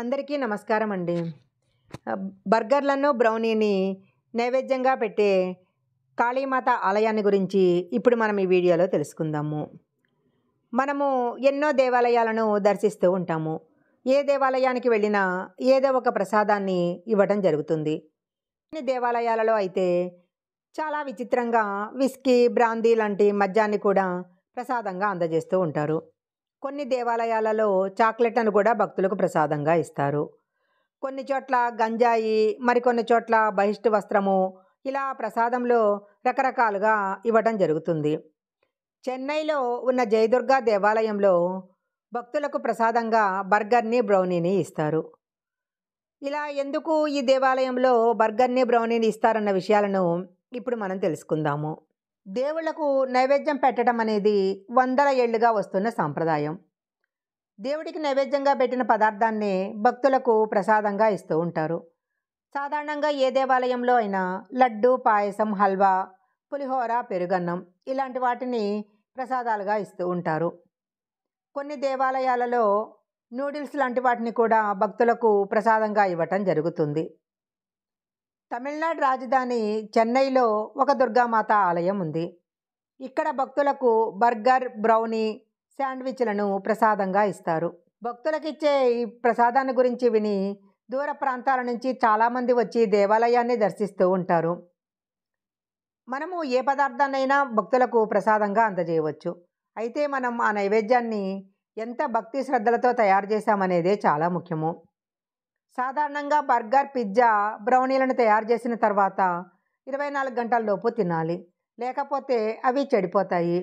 అందరికీ నమస్కారం అండి బర్గర్లను బ్రౌనీని నైవేద్యంగా పెట్టే కాళీమాత ఆలయాన్ని గురించి ఇప్పుడు మనం ఈ వీడియోలో తెలుసుకుందాము మనము ఎన్నో దేవాలయాలను దర్శిస్తూ ఉంటాము ఏ దేవాలయానికి వెళ్ళినా ఏదో ఒక ప్రసాదాన్ని ఇవ్వడం జరుగుతుంది కొన్ని దేవాలయాలలో అయితే చాలా విచిత్రంగా విస్కీ బ్రాందీ లాంటి మద్యాన్ని కూడా ప్రసాదంగా అందజేస్తూ ఉంటారు కొన్ని దేవాలయాలలో చాక్లెట్లను కూడా భక్తులకు ప్రసాదంగా ఇస్తారు కొన్ని చోట్ల గంజాయి మరికొన్ని చోట్ల బహిష్ట వస్త్రము ఇలా ప్రసాదంలో రకరకాలుగా ఇవ్వటం జరుగుతుంది చెన్నైలో ఉన్న జయదుర్గ దేవాలయంలో భక్తులకు ప్రసాదంగా బర్గర్ని బ్రౌనీని ఇస్తారు ఇలా ఎందుకు ఈ దేవాలయంలో బర్గర్ని బ్రౌనీని ఇస్తారన్న విషయాలను ఇప్పుడు మనం తెలుసుకుందాము దేవుళ్లకు నైవేద్యం పెట్టడం అనేది వందల ఏళ్లుగా వస్తున్న సాంప్రదాయం దేవుడికి నైవేద్యంగా పెట్టిన పదార్థాన్ని భక్తులకు ప్రసాదంగా ఇస్తూ ఉంటారు సాధారణంగా ఏ దేవాలయంలో అయినా లడ్డు పాయసం హల్వా పులిహోర పెరుగన్నం ఇలాంటి వాటిని ప్రసాదాలుగా ఇస్తూ ఉంటారు కొన్ని దేవాలయాలలో నూడిల్స్ లాంటి వాటిని కూడా భక్తులకు ప్రసాదంగా ఇవ్వటం జరుగుతుంది తమిళనాడు రాజధాని చెన్నైలో ఒక దుర్గామాత ఆలయం ఉంది ఇక్కడ భక్తులకు బర్గర్ బ్రౌనీ శాండ్విచ్లను ప్రసాదంగా ఇస్తారు భక్తులకిచ్చే ఈ ప్రసాదాన్ని గురించి విని దూర ప్రాంతాల నుంచి చాలామంది వచ్చి దేవాలయాన్ని దర్శిస్తూ ఉంటారు మనము ఏ పదార్థాన్నైనా భక్తులకు ప్రసాదంగా అందజేయవచ్చు అయితే మనం ఆ నైవేద్యాన్ని ఎంత భక్తి శ్రద్ధలతో తయారు చేశామనేదే చాలా ముఖ్యము సాధారణంగా బర్గర్ పిజ్జా బ్రౌనీలను తయారు చేసిన తర్వాత ఇరవై నాలుగు లోపు తినాలి లేకపోతే అవి చెడిపోతాయి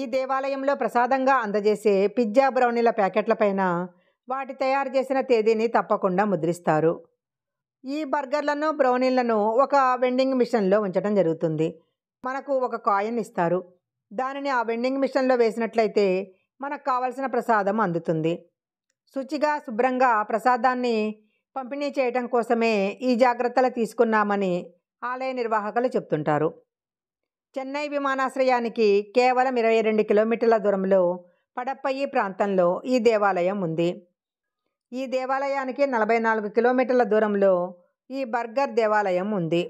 ఈ దేవాలయంలో ప్రసాదంగా అందజేసే పిజ్జా బ్రౌనీల ప్యాకెట్లపైన వాటి తయారు చేసిన తేదీని తప్పకుండా ముద్రిస్తారు ఈ బర్గర్లను బ్రౌనీలను ఒక వెండింగ్ మిషన్లో ఉంచడం జరుగుతుంది మనకు ఒక కాయిన్ ఇస్తారు దానిని ఆ వెండింగ్ మిషన్లో వేసినట్లయితే మనకు కావలసిన ప్రసాదం అందుతుంది శుచిగా శుభ్రంగా ప్రసాదాన్ని పంపిణీ చేయడం కోసమే ఈ జాగ్రత్తలు తీసుకున్నామని ఆలయ నిర్వాహకులు చెప్తుంటారు చెన్నై విమానాశ్రయానికి కేవలం ఇరవై రెండు కిలోమీటర్ల దూరంలో పడప్పయి ప్రాంతంలో ఈ దేవాలయం ఉంది ఈ దేవాలయానికి నలభై నాలుగు కిలోమీటర్ల దూరంలో ఈ బర్గర్ దేవాలయం ఉంది